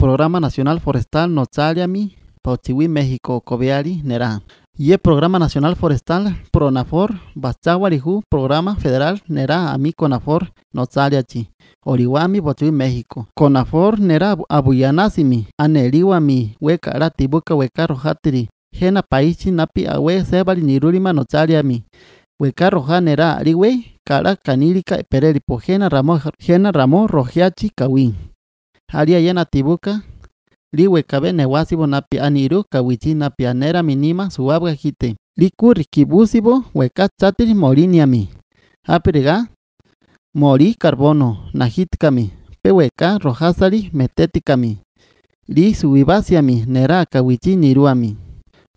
Programa Nacional Forestal Nozaliami, Pochiwi, México, Cobiari, Nera. Y el Programa Nacional Forestal Pronafor, ju Programa Federal Nera, Ami Conafor, Nozaliachi, Oriwami, Pochiwi, México. Conafor, Nerá, Mi, Aneliwami, Hueca, Aratibuca, Hueca, Rojatiri, Jena Paichi, Napi, Awe, Sebali, Nirurima, Nozaliami. Hueca, nera Ariwe, Cara, canílica Perelipo, Jena Ramón, Jena Ramón, Rojiachi, Kawin. Aria yena tibuca. Liwe cabe neguasibo napi aniru kawichi napi Nera minima suabga jite. Liku weka huecatzatil moriniami, Apriga mori carbono najitkami. Peweka rojasali metetikami. Li suibasiami nera kawichi niruami.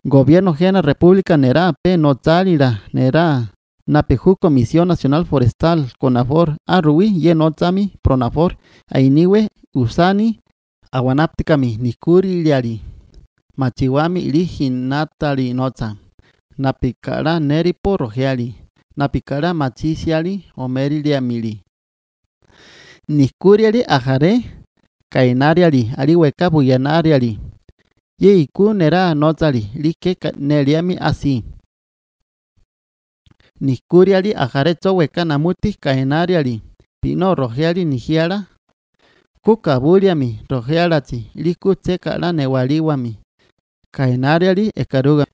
Gobierno Gena República Nera Pe Nozalira nera, Napeju Comisión Nacional Forestal Conafor Arrui, Yenotzami Pronafor Ainiwe. usani mi nikuri liali machiwami ili hinatali notza napikara neripo rojeali napikara machisiali omeri liamili nikuriali ajare kainariali ali weka buyanariali ye iku nera 'li like neliami asi nikuriali ajare tzo weka namuti kainariali pino rojeali nijiala kukaburiami rojealati Liku tekala newaliwami kaenariali ekaruga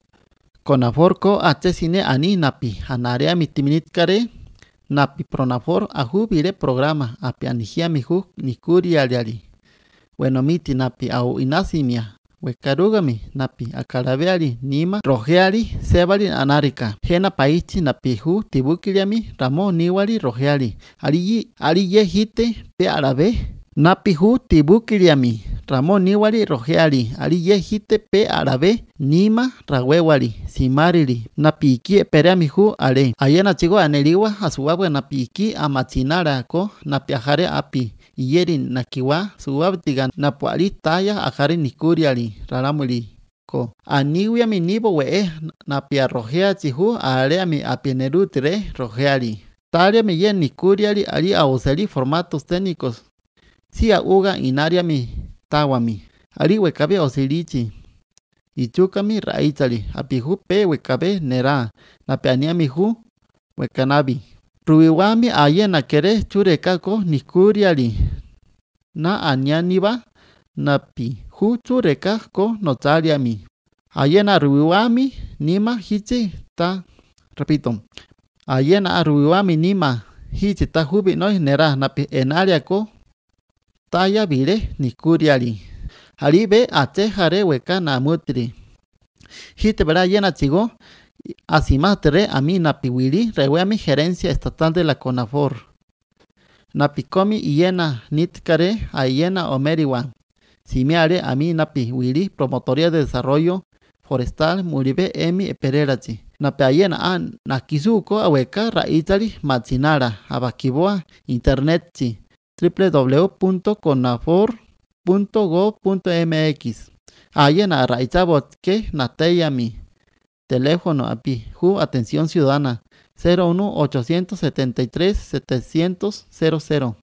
conaforco atesine ani napi mi kare, napi pronafor ajubire programa Apianijiami, Juk, nikurialiali nikuri aliali wenomiti napi au inasimia wekarugami napi akalabeali nima rojeali sebali anarika Hena paichi napi ju tibukiliami ramo niwali rojeali aliye pe arabe Napihu tibukiriami, Ramón Niwari ALI Ari Yejite Pe Arabe, Nima Rawewari, Simariri, Napiki Pereamihu ALE AYENA Chigo Aneriwa, Asuabwe Napiki machinara Ko, Napiajare Api, Yerin Nakiwa, Suabtigan, napuali Taya Ajare NIKURIALI RALAMULI Aniwia mi nibo we napia rojea chihu ALEAMI mi apieneru tre rojeari. TALIA mi yen ali. ari formatos técnicos a uga inariami tawami. Ali wekabe osirichi. Ichukami raitali. Api pe wekabe nera. mi hu wekanabi. Ruiwami ayena kere churekako nikuriali. Na anianiba napi hu churekako notariami. Ayena ruiwami nima hichi ta. Repito. Ayena ruiwami nima hichi ta hubi no nera. Napi ko. Taya vire ali Aribe ate jare na mutri. Hite verá llena chigo. asimate a mi napiwiri rewe a mi gerencia estatal de la CONAFOR. Napicomi yena nitkare a yena omeriwan. Simiare a mi napiwiri promotoria de desarrollo forestal muribe emi epererachi. Napeayena a nakizuko aweka raitali matsinara abakiboa internetchi www.conafor.gov.mx. Ayena Raizabot que Nateyami. Teléfono API. Ju Atención Ciudadana 01 873 700